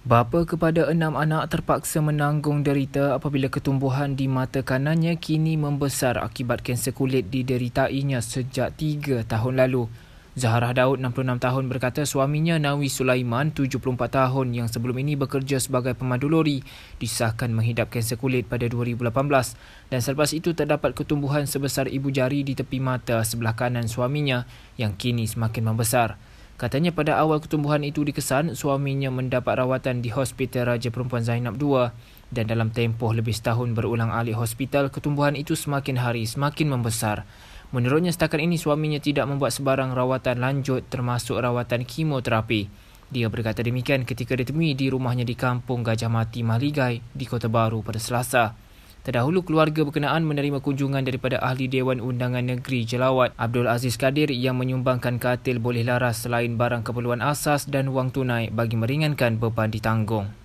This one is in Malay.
Bapa kepada enam anak terpaksa menanggung derita apabila ketumbuhan di mata kanannya kini membesar akibat kanser kulit dideritainya sejak tiga tahun lalu. Zaharah Daud, 66 tahun berkata suaminya Nawi Sulaiman, 74 tahun yang sebelum ini bekerja sebagai pemandu lori, disahkan menghidap kanser kulit pada 2018 dan selepas itu terdapat ketumbuhan sebesar ibu jari di tepi mata sebelah kanan suaminya yang kini semakin membesar. Katanya pada awal ketumbuhan itu dikesan suaminya mendapat rawatan di Hospital Raja Perempuan Zainab II dan dalam tempoh lebih setahun berulang alih hospital ketumbuhan itu semakin hari semakin membesar. Menurutnya setakat ini suaminya tidak membuat sebarang rawatan lanjut termasuk rawatan kemoterapi. Dia berkata demikian ketika ditemui di rumahnya di kampung Gajah Mati Maligai di Kota Baru pada Selasa. Terdahulu keluarga berkenaan menerima kunjungan daripada ahli Dewan Undangan Negeri Jelawat Abdul Aziz Kadir yang menyumbangkan katil boleh laras selain barang keperluan asas dan wang tunai bagi meringankan beban ditanggung.